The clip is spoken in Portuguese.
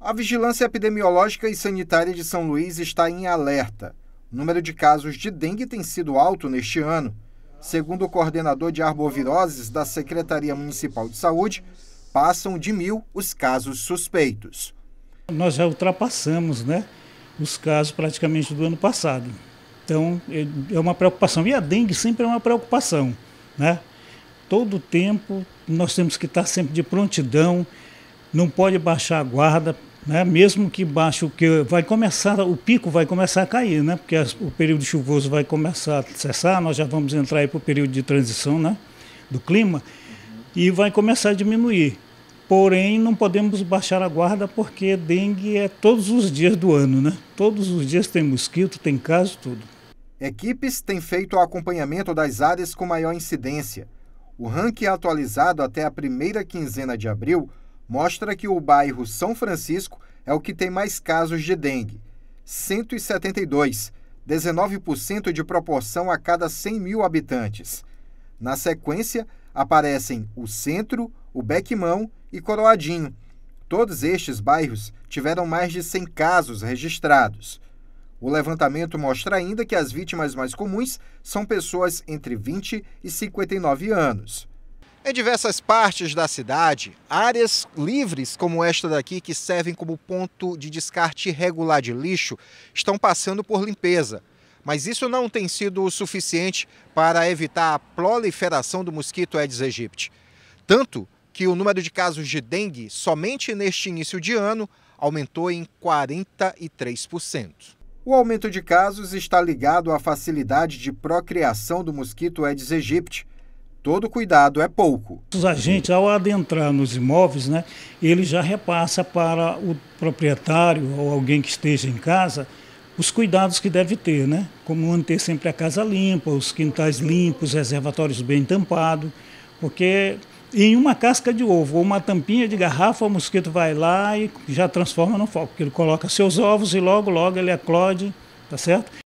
A vigilância epidemiológica e sanitária de São Luís está em alerta. O número de casos de dengue tem sido alto neste ano. Segundo o coordenador de arboviroses da Secretaria Municipal de Saúde, passam de mil os casos suspeitos. Nós já ultrapassamos né, os casos praticamente do ano passado. Então, é, é uma preocupação. E a dengue sempre é uma preocupação. Né? Todo tempo nós temos que estar sempre de prontidão, não pode baixar a guarda, né? mesmo que baixe o que vai começar, o pico vai começar a cair, né? porque as, o período chuvoso vai começar a cessar, nós já vamos entrar para o período de transição né? do clima, e vai começar a diminuir. Porém, não podemos baixar a guarda porque dengue é todos os dias do ano, né? Todos os dias tem mosquito, tem caso, tudo. Equipes têm feito o acompanhamento das áreas com maior incidência. O ranking atualizado até a primeira quinzena de abril mostra que o bairro São Francisco é o que tem mais casos de dengue, 172, 19% de proporção a cada 100 mil habitantes. Na sequência, aparecem o Centro, o Bequimão e Coroadinho. Todos estes bairros tiveram mais de 100 casos registrados. O levantamento mostra ainda que as vítimas mais comuns são pessoas entre 20 e 59 anos. Em diversas partes da cidade, áreas livres como esta daqui, que servem como ponto de descarte regular de lixo, estão passando por limpeza. Mas isso não tem sido o suficiente para evitar a proliferação do mosquito Aedes aegypti. Tanto que o número de casos de dengue somente neste início de ano aumentou em 43%. O aumento de casos está ligado à facilidade de procriação do mosquito Aedes aegypti, todo cuidado é pouco. Os agentes, ao adentrar nos imóveis, né, ele já repassa para o proprietário ou alguém que esteja em casa os cuidados que deve ter, né? Como manter sempre a casa limpa, os quintais limpos, reservatórios bem tampados, porque em uma casca de ovo ou uma tampinha de garrafa, o mosquito vai lá e já transforma no foco, porque ele coloca seus ovos e logo, logo ele aclode, tá certo?